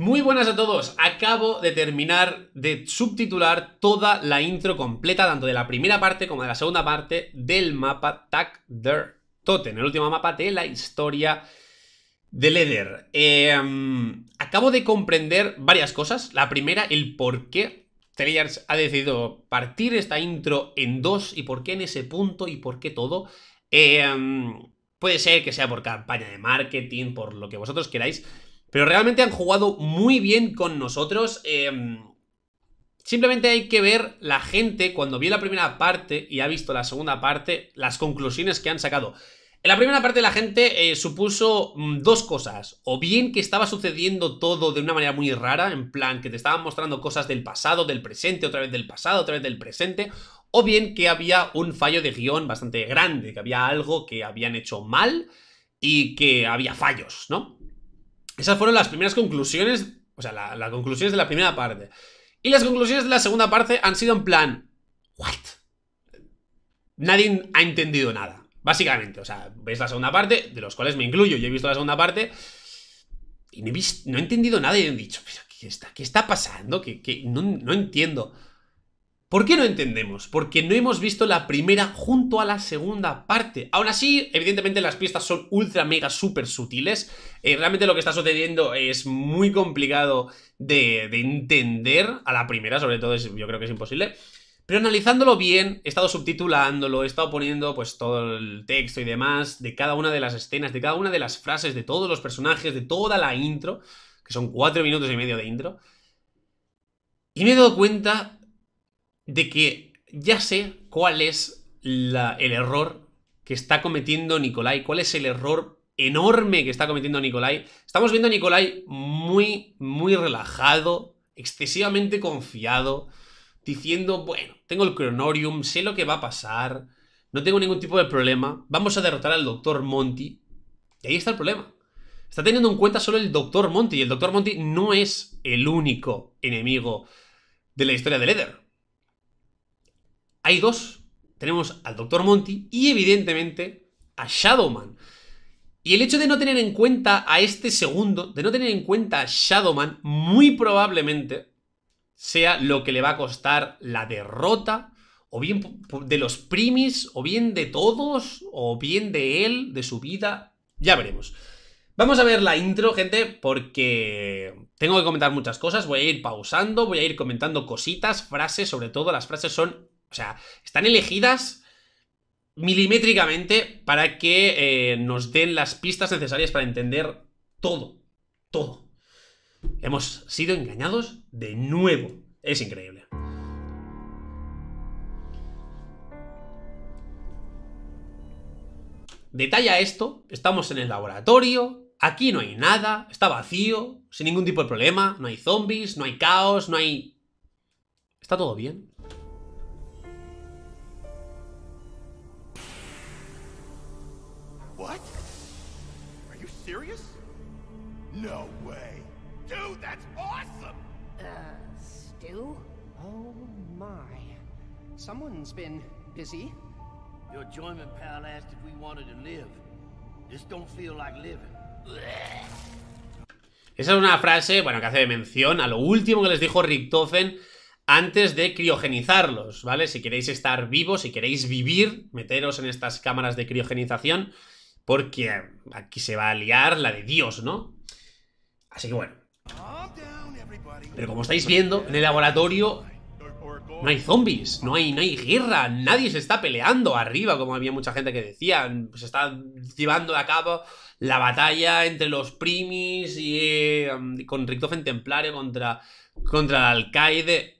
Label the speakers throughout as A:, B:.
A: Muy buenas a todos, acabo de terminar de subtitular toda la intro completa, tanto de la primera parte como de la segunda parte del mapa Tag der Toten, el último mapa de la historia de Leder. Em, acabo de comprender varias cosas. La primera, el por qué Treyarch ha decidido partir esta intro en dos y por qué en ese punto y por qué todo. Em, puede ser que sea por campaña de marketing, por lo que vosotros queráis, pero realmente han jugado muy bien con nosotros. Em, simplemente hay que ver la gente cuando vio la primera parte y ha visto la segunda parte, las conclusiones que han sacado. En la primera parte la gente eh, supuso mm, dos cosas. O bien que estaba sucediendo todo de una manera muy rara, en plan que te estaban mostrando cosas del pasado, del presente, otra vez del pasado, otra vez del presente. O bien que había un fallo de guión bastante grande, que había algo que habían hecho mal y que había fallos, ¿no? Esas fueron las primeras conclusiones, o sea, las conclusiones de la primera parte. Y las conclusiones de la segunda parte han sido en plan, ¿what? Nadie ha entendido nada, básicamente. O sea, veis la segunda parte, de los cuales me incluyo, yo he visto la segunda parte y no he, entendido nada y he dicho, ¿qué está, qué está pasando? Que no, no entiendo. ¿Por qué no entendemos? Porque no hemos visto la primera junto a la segunda parte. Aún así, evidentemente las pistas son ultra, mega, súper sutiles. Eh, realmente lo que está sucediendo es muy complicado de, entender. A la primera, sobre todo, yo creo que es imposible. Pero analizándolo bien, he estado subtitulándolo, he estado poniendo pues todo el texto y demás de cada una de las escenas, de cada una de las frases, de todos los personajes, de toda la intro, que son cuatro minutos y medio de intro. Y me he dado cuenta de que ya sé cuál es el error que está cometiendo Nicolai, cuál es el error enorme que está cometiendo Nicolai. Estamos viendo a Nicolai muy, muy relajado, excesivamente confiado, diciendo, bueno, tengo el Cronorium, sé lo que va a pasar, no tengo ningún tipo de problema, vamos a derrotar al Doctor Monty. Y ahí está el problema. Está teniendo en cuenta solo el Doctor Monty, y el Doctor Monty no es el único enemigo de la historia de Eder hay dos. Tenemos al Dr. Monty y evidentemente a Shadowman. Y el hecho de no tener en cuenta a este segundo, de no tener en cuenta a Shadowman, muy probablemente sea lo que le va a costar la derrota, o bien de los primis, o bien de todos, o bien de él, de su vida. Ya veremos. Vamos a ver la intro, gente, porque tengo que comentar muchas cosas. Voy a ir pausando, voy a ir comentando cositas, frases, sobre todo las frases son o sea, están elegidas milimétricamente para que eh, nos den las pistas necesarias para entender todo, todo. Hemos sido engañados de nuevo. Es increíble. Detalla esto, estamos en el laboratorio, aquí no hay nada, está vacío, sin ningún tipo de problema, no hay zombies, no hay caos, no hay... Está todo bien. No way! Uh, oh my. Esa es una frase, bueno, que hace mención a lo último que les dijo Richtofen antes de criogenizarlos, ¿vale? Si queréis estar vivos, si queréis vivir, meteros en estas cámaras de criogenización, porque aquí se va a liar la de Dios, ¿no? Así que bueno. Pero como estáis viendo, en el laboratorio no hay zombies, no hay, no guerra, nadie se está peleando arriba, como había mucha gente que decía. Se está llevando a cabo la batalla entre los primis y eh, con con Richtofen Templario contra, contra el alcaide.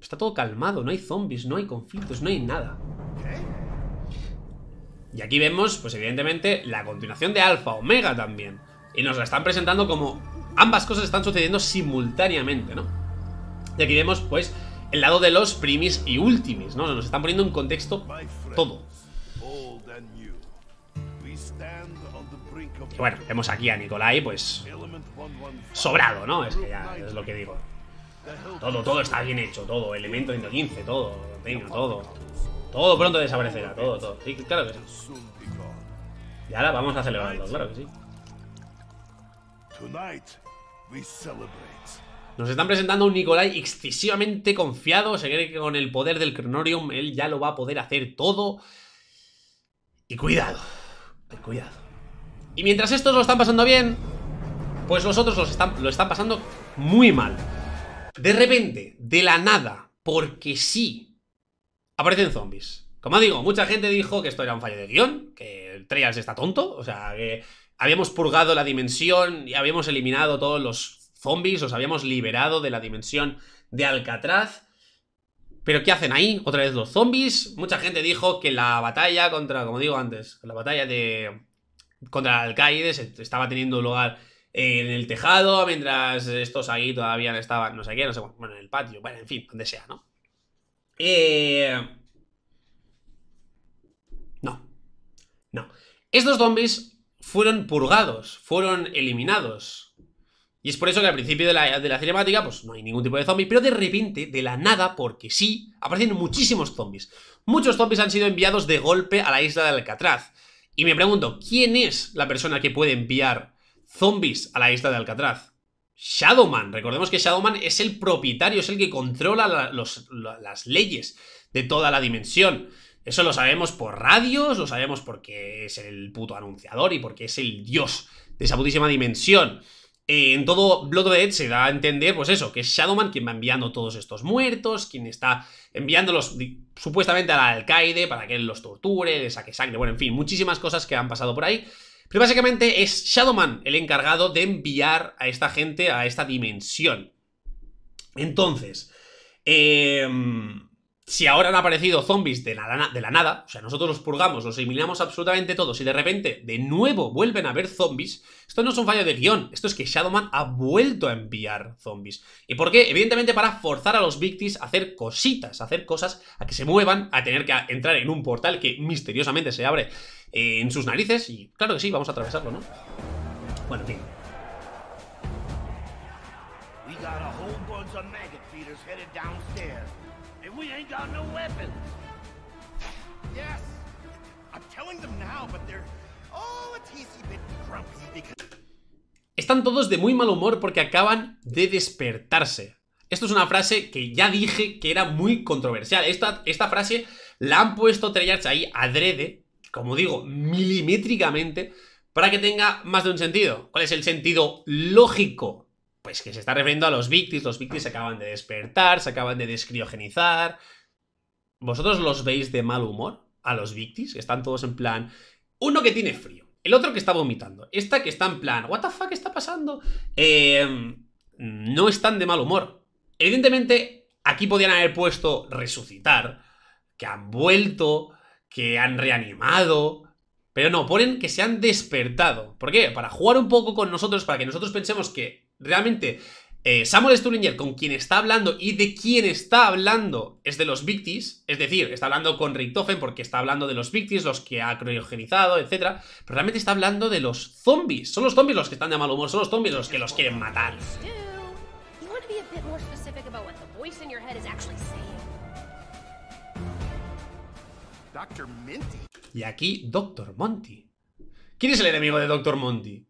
A: Está todo calmado, no hay zombies, no hay conflictos, no hay nada. Y aquí vemos, pues evidentemente, la continuación de Alfa Omega también. Y nos la están presentando como ambas cosas están sucediendo simultáneamente, ¿no? Y aquí vemos, pues, el lado de los primis y ultimis, ¿no? Nos están poniendo un contexto todo. bueno, vemos aquí a Nikolai, pues, sobrado, ¿no? Es que ya es lo que digo. Todo, todo está bien hecho, todo. Elemento 115, todo. Venga, todo. Todo pronto desaparecerá, todo, todo. Sí, claro que sí. Y ahora vamos a celebrarlo, claro que sí. Nos están presentando un Nikolai excesivamente confiado. Se cree que con el poder del Cronorium él ya lo va a poder hacer todo. Y cuidado, cuidado. Y mientras estos lo están pasando bien, pues los otros lo están pasando muy mal. De repente, de la nada, porque sí, aparecen zombies. Como digo, mucha gente dijo que esto era un fallo de guión, que el Treyarch está tonto, o sea, que habíamos purgado la dimensión y habíamos eliminado todos los zombies, los habíamos liberado de la dimensión de Alcatraz. Pero ¿qué hacen ahí? Otra vez los zombies. Mucha gente dijo que la batalla contra, como digo antes, la batalla de contra al estaba teniendo lugar en el tejado, mientras estos ahí todavía estaban, no sé qué, no sé bueno, en el patio, bueno, en fin, donde sea, ¿no? Eh... No. No. Estos zombies fueron purgados, fueron eliminados. Y es por eso que al principio de la, de la cinemática, pues no hay ningún tipo de zombie. pero de repente, de la nada, porque sí, aparecen muchísimos zombies. Muchos zombies han sido enviados de golpe a la isla de Alcatraz. Y me pregunto, ¿quién es la persona que puede enviar zombies a la isla de Alcatraz? Shadowman. Recordemos que Shadowman es el propietario, es el que controla las leyes de toda la dimensión. Eso lo sabemos por radios, lo sabemos porque es el puto anunciador y porque es el dios de esa putísima dimensión. Eh, en todo Blood Red se da a entender, pues eso, que es Shadowman quien va enviando todos estos muertos, quien está enviándolos supuestamente al alcaide para que él los torture, le saque sangre, bueno, en fin, muchísimas cosas que han pasado por ahí. Pero básicamente es Shadowman el encargado de enviar a esta gente a esta dimensión. Entonces, eh, si ahora han aparecido zombies de la, nada, o sea, nosotros los purgamos, los eliminamos absolutamente todos y de repente de nuevo vuelven a haber zombies, esto no es un fallo de guión, esto es que Shadowman ha vuelto a enviar zombies. ¿Y por qué? Evidentemente para forzar a los Victis a hacer cositas, a hacer cosas, a que se muevan, a tener que entrar en un portal que misteriosamente se abre eh, en sus narices y claro que sí, vamos a atravesarlo, ¿no? Bueno, en got no Están todos de muy mal humor porque acaban de despertarse. Esto es una frase que ya dije que era muy controversial. Esta, esta frase la han puesto Treyarch ahí adrede, como digo, milimétricamente, para que tenga más de un sentido. ¿Cuál es el sentido lógico pues que se está refiriendo a los Victis, los Victis se acaban de despertar, se acaban de descriogenizar. ¿Vosotros los veis de mal humor? A los Victis, están todos en plan... Uno que tiene frío, el otro que está vomitando, esta que está en plan... ¿What the fuck está pasando? Eh, no están de mal humor. Evidentemente, aquí podían haber puesto resucitar, que han vuelto, que han reanimado, pero no, ponen que se han despertado. ¿Por qué? Para jugar un poco con nosotros, para que nosotros pensemos que realmente eh, Samuel Sturlinger con quien está hablando y de quien está hablando es de los Victis, es decir, está hablando con Richtofen porque está hablando de los Victis, los que ha criogenizado, etc. Pero realmente está hablando de los zombies. Son los zombies los que están de mal humor, son los zombies los que los quieren matar. Y aquí Doctor Monty. ¿Quién es el enemigo de Doctor Monty?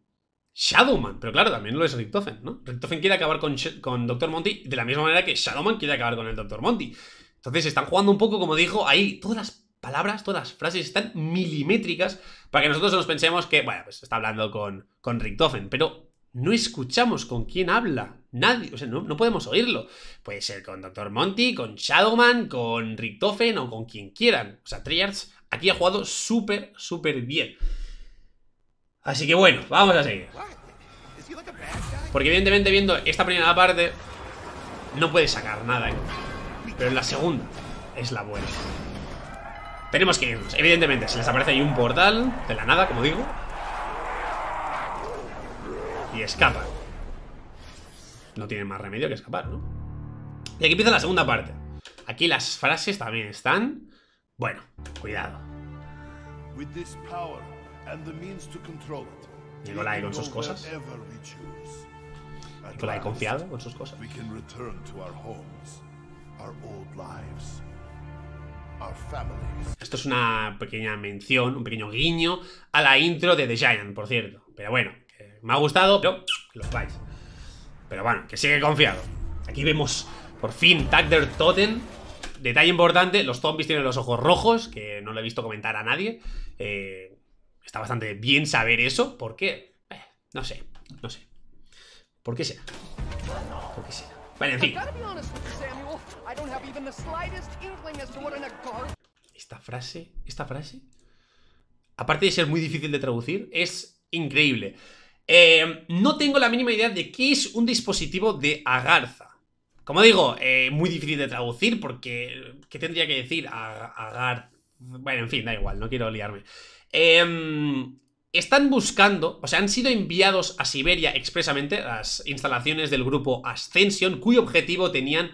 A: Shadowman, pero claro, también lo es Richtofen, ¿no? Richtofen quiere acabar con, con Dr. Monty de la misma manera que Shadowman quiere acabar con el Dr. Monty. Entonces están jugando un poco, como dijo, ahí todas las palabras, todas las frases están milimétricas para que nosotros nos pensemos que, bueno, pues está hablando con, con Richtofen, pero no escuchamos con quién habla. Nadie, o sea, no, podemos oírlo. Puede ser con Dr. Monty, con Shadowman, con Richtofen o con quien quieran. O sea, Triads aquí ha jugado súper, súper bien. Así que bueno, vamos a seguir Porque evidentemente viendo esta primera parte No puede sacar nada ¿eh? Pero la segunda es la buena Tenemos que irnos Evidentemente, se les aparece ahí un portal De la nada, como digo Y escapa. No tienen más remedio que escapar, ¿no? Y aquí empieza la segunda parte Aquí las frases también están Bueno, cuidado y hay con sus cosas. he confiado con sus cosas. Esto es una pequeña mención, un pequeño guiño a la intro de The Giant, por cierto. Pero bueno, me ha gustado, pero Pero bueno, que sigue confiado. Aquí vemos por fin Tag Totten. Detalle importante, los zombies tienen los ojos rojos, que no lo he visto comentar a nadie. Eh, está bastante bien saber eso, porque, eh, no sé, no sé. ¿Por qué será? ¿Por qué será? Vale, en fin. Esta frase, esta frase, aparte de ser muy difícil de traducir, es increíble. Eh, no tengo la mínima idea de qué es un dispositivo de agarza. Como digo, eh, muy difícil de traducir porque... ¿Qué tendría que decir? Agar... Bueno, en fin, da igual, no quiero liarme. Em, están buscando, o sea, han sido enviados a Siberia expresamente, las instalaciones del grupo Ascension, cuyo objetivo tenían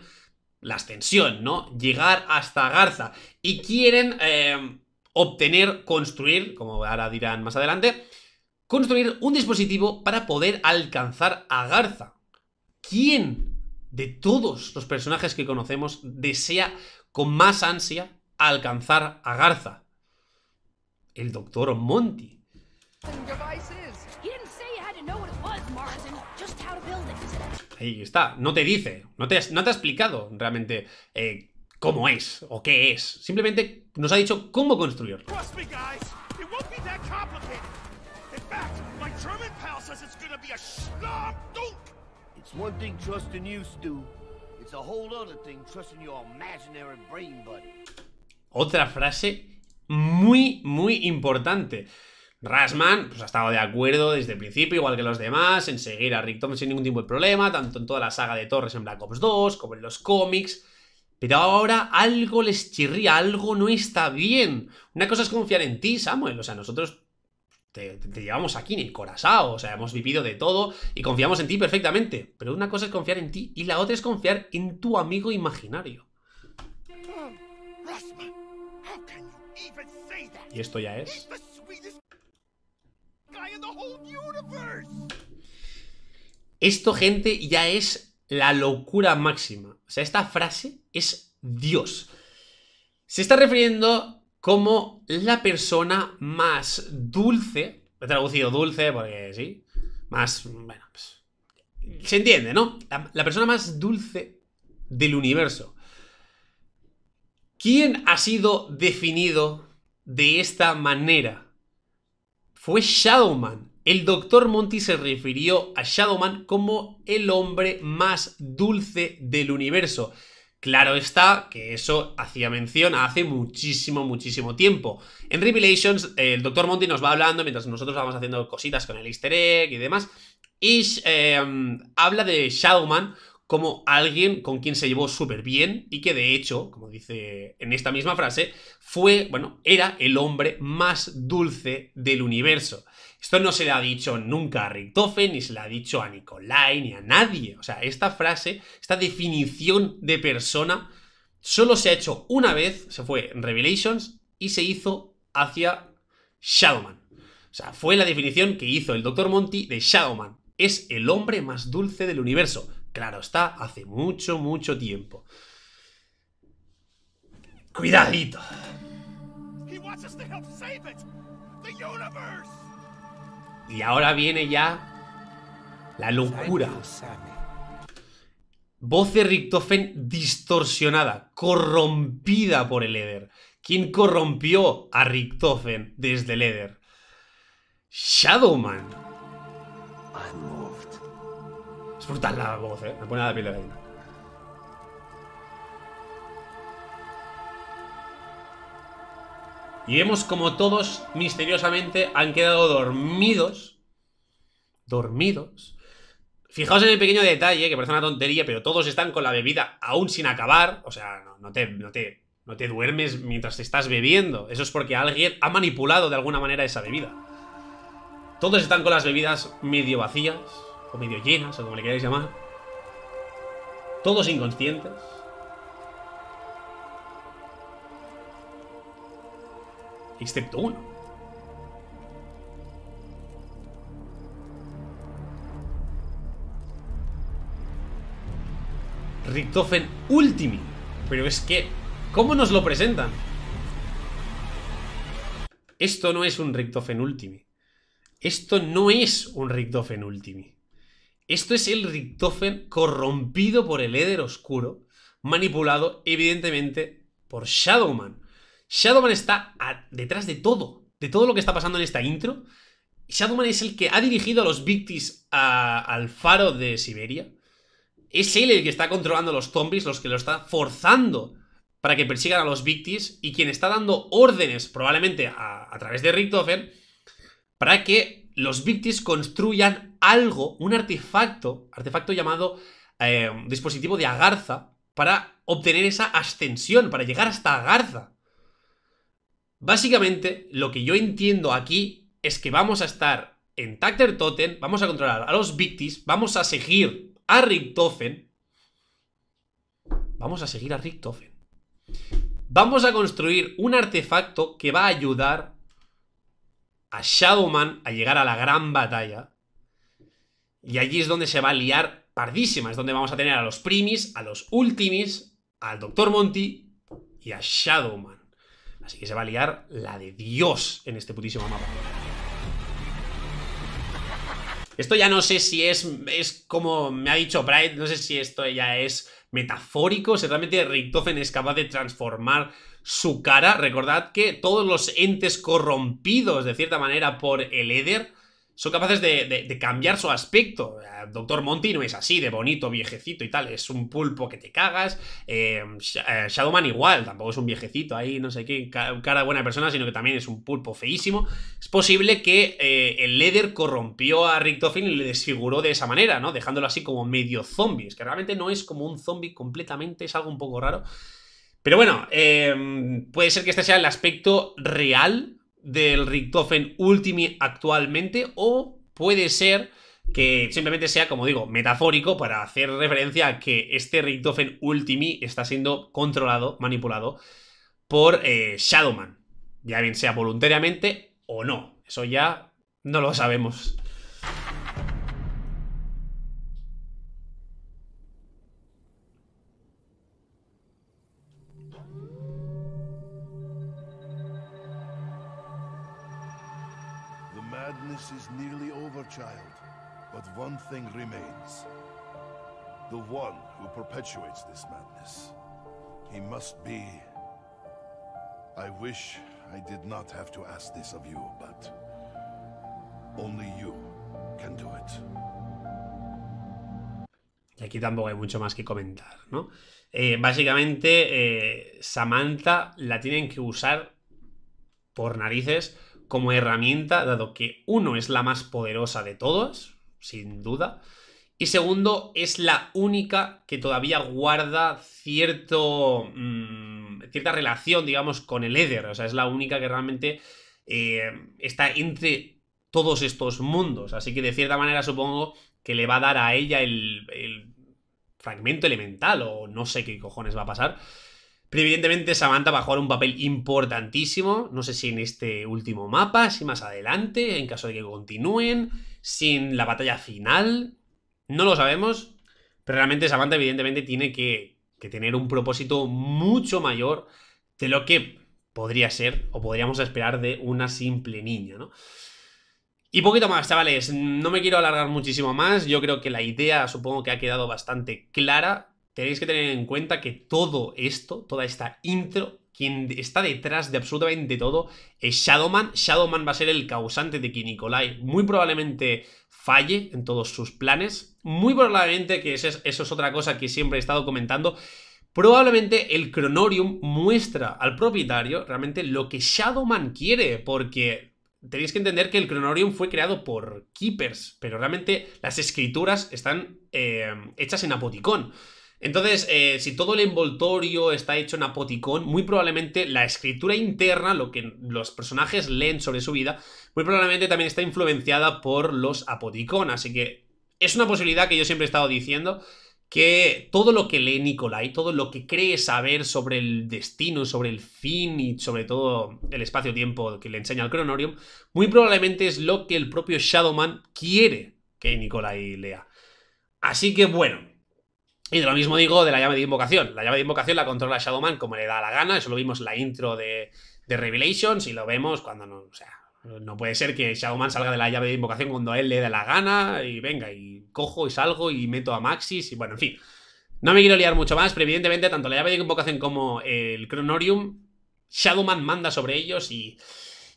A: la ascensión, ¿no? Llegar hasta Garza. Y quieren em, obtener, construir, como ahora dirán más adelante, construir un dispositivo para poder alcanzar a Garza. ¿Quién de todos los personajes que conocemos desea con más ansia alcanzar a Garza? el doctor Monty. Ahí está, no te dice, no te, no te ha explicado realmente eh, cómo es o qué es. Simplemente nos ha dicho cómo construirlo. Otra frase muy, muy importante. Rasman pues, ha estado de acuerdo desde el principio, igual que los demás, en seguir a Rick Thompson sin ningún tipo de problema, tanto en toda la saga de Torres en Black Ops 2 como en los cómics. Pero ahora algo les chirría, algo no está bien. Una cosa es confiar en ti, Samuel. O sea, nosotros te, llevamos aquí en el corazón, o sea, hemos vivido de todo y confiamos en ti perfectamente. Pero una cosa es confiar en ti y la otra es confiar en tu amigo imaginario. Mm, y esto ya es... Esto, gente, ya es la locura máxima. O sea, esta frase es Dios. Se está refiriendo como la persona más dulce, he traducido dulce porque sí, más, bueno, pues, se entiende, ¿no? La, la persona más dulce del universo. ¿Quién ha sido definido de esta manera? Fue Shadowman. El doctor Monty se refirió a Shadowman como el hombre más dulce del universo. Claro está que eso hacía mención hace muchísimo, muchísimo tiempo. En Revelations, el Dr. Monty nos va hablando mientras nosotros vamos haciendo cositas con el easter egg y demás. Y eh, habla de Shadowman como alguien con quien se llevó súper bien y que de hecho, como dice en esta misma frase, fue, bueno, era el hombre más dulce del universo. Esto no se le ha dicho nunca a Richtofen, ni se le ha dicho a Nicolai, ni a nadie. O sea, esta frase, esta definición de persona, solo se ha hecho una vez, se fue en Revelations, y se hizo hacia Shadowman. O sea, fue la definición que hizo el Dr. Monty de Shadowman. Es el hombre más dulce del universo. Claro está, hace mucho, mucho tiempo. Cuidadito. Y ahora viene ya la locura. Voz de Richtofen distorsionada, corrompida por el Eder. ¿Quién corrompió a Richtofen desde el Eder? Shadowman la voz, ¿eh? Me pone la piel de Y vemos como todos misteriosamente han quedado dormidos. Dormidos. Fijaos en el pequeño detalle, que parece una tontería, pero todos están con la bebida aún sin acabar. O sea, no, te, no te duermes mientras te estás bebiendo. Eso es porque alguien ha manipulado de alguna manera esa bebida. Todos están con las bebidas medio vacías o medio llenas, o como le queráis llamar. Todos inconscientes. Excepto uno. Richtofen Ultimi. Pero es que, ¿cómo nos lo presentan? Esto no es un Richtofen Ultimi. Esto no es un Richtofen Ultimi. Esto es el Richtofen corrompido por el Éder Oscuro, manipulado evidentemente por Shadowman. Shadowman está detrás de todo, de todo lo que está pasando en esta intro. Shadowman es el que ha dirigido a los Victis al faro de Siberia. Es él el que está controlando a los zombies, los que lo está forzando para que persigan a los Victis y quien está dando órdenes, probablemente a, a través de Richtofen, para que los Victis construyan algo, un artefacto, artefacto llamado eh, dispositivo de agarza para obtener esa ascensión, para llegar hasta agarza. Básicamente, lo que yo entiendo aquí es que vamos a estar en Tacter Totem, vamos a controlar a los Victis, vamos a seguir a Richtofen. Vamos a seguir a Richtofen. Vamos a construir un artefacto que va a ayudar a Shadowman a llegar a la gran batalla. Y allí es donde se va a liar pardísima. Es donde vamos a tener a los primis, a los ultimis, al Doctor Monty y a Shadowman. Así que se va a liar la de Dios en este putísimo mapa. Esto ya no sé si es, es como me ha dicho Bright, no sé si esto ya es metafórico, si realmente Richtofen es capaz de transformar su cara. Recordad que todos los entes corrompidos de cierta manera por el Eder son capaces de, cambiar su aspecto. Eh, Doctor Monty no es así, de bonito, viejecito y tal. Es un pulpo que te cagas. Eh, eh, Shadowman igual, tampoco es un viejecito ahí, no sé qué, cara de buena persona, sino que también es un pulpo feísimo. Es posible que el Leather corrompió a Rick y le desfiguró de esa manera, ¿no? Dejándolo así como medio zombie. Es que realmente no es como un zombie completamente, es algo un poco raro. Pero bueno, puede ser que este sea el aspecto real del Richtofen Ultimi actualmente o puede ser que simplemente sea, como digo, metafórico para hacer referencia a que este Richtofen Ultimi está siendo controlado, manipulado por eh, Shadowman, ya bien sea voluntariamente o no. Eso ya no lo sabemos. one thing remains. The one who perpetuates this madness. He must be... I wish I did not have to ask this of you, but... Only you can do it. Y aquí tampoco hay mucho más que comentar, ¿no? Eh, básicamente, eh, Samantha la tienen que usar por narices como herramienta, dado que uno es la más poderosa de todos, sin duda. Y segundo, es la única que todavía guarda cierto, mm, cierta relación, digamos, con el Éder. O sea, es la única que realmente eh, está entre todos estos mundos. Así que de cierta manera supongo que le va a dar a ella el, el fragmento elemental o no sé qué cojones va a pasar. Pero evidentemente Samantha va a jugar un papel importantísimo, no sé si en este último mapa, si más adelante, en caso de que continúen sin la batalla final. No lo sabemos, pero realmente Samantha evidentemente tiene que, que tener un propósito mucho mayor de lo que podría ser o podríamos esperar de una simple niña, ¿no? Y poquito más, chavales, no me quiero alargar muchísimo más, yo creo que la idea supongo que ha quedado bastante clara, tenéis que tener en cuenta que todo esto, toda esta intro, quien está detrás de absolutamente todo es Shadowman. Shadowman va a ser el causante de que Nikolai muy probablemente falle en todos sus planes. Muy probablemente, que eso es, otra cosa que siempre he estado comentando, probablemente el Cronorium muestra al propietario realmente lo que Shadowman quiere, porque tenéis que entender que el Cronorium fue creado por Keepers, pero realmente las escrituras están eh, hechas en Apoticón. Entonces, eh, si todo el envoltorio está hecho en apoticón, muy probablemente la escritura interna, lo que los personajes leen sobre su vida, muy probablemente también está influenciada por los apoticón. Así que es una posibilidad que yo siempre he estado diciendo que todo lo que lee Nicolai, todo lo que cree saber sobre el destino, sobre el fin y sobre todo el espacio-tiempo que le enseña el Cronorium, muy probablemente es lo que el propio Shadowman quiere que Nicolai lea. Así que bueno, y de lo mismo digo de la llave de invocación. La llave de invocación la controla Shadowman como le da la gana. Eso lo vimos en la intro de, de Revelations y lo vemos cuando no. O sea, no puede ser que Shadowman salga de la llave de invocación cuando a él le da la gana y venga, y cojo y salgo y meto a Maxis y bueno, en fin. No me quiero liar mucho más, pero evidentemente tanto la llave de invocación como el Cronorium, Shadowman manda sobre ellos y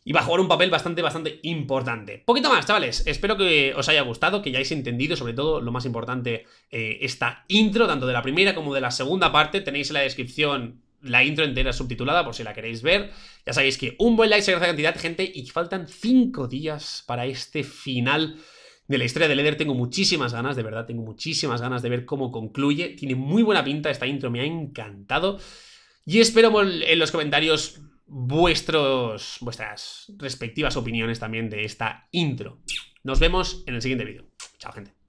A: y va a jugar un papel bastante, bastante importante. Poquito más, chavales. Espero que os haya gustado, que ya hayáis entendido, sobre todo, lo más importante, eh, esta intro, tanto de la primera como de la segunda parte. Tenéis en la descripción la intro entera subtitulada por si la queréis ver. Ya sabéis que un buen like se agradece cantidad, gente, y faltan cinco días para este final de la historia de Leder. Tengo muchísimas ganas, de verdad, tengo muchísimas ganas de ver cómo concluye. Tiene muy buena pinta esta intro, me ha encantado. Y espero en los comentarios vuestros, vuestras respectivas opiniones también de esta intro. Nos vemos en el siguiente vídeo. Chao, gente.